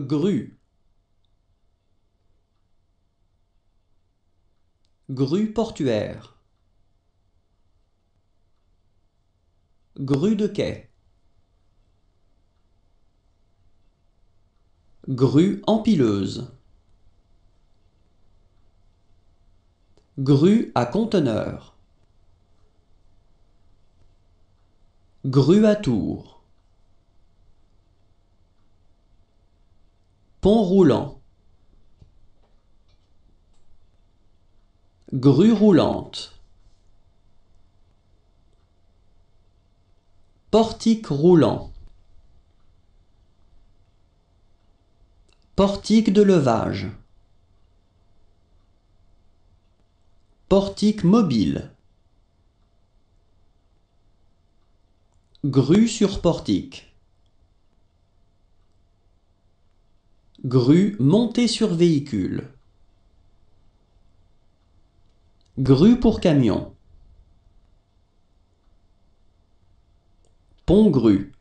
grue grue portuaire grue de quai grue empileuse grue à conteneur grue à tour Pont roulant Grue roulante Portique roulant Portique de levage Portique mobile Grue sur portique Grue montée sur véhicule. Grue pour camion. Pont grue.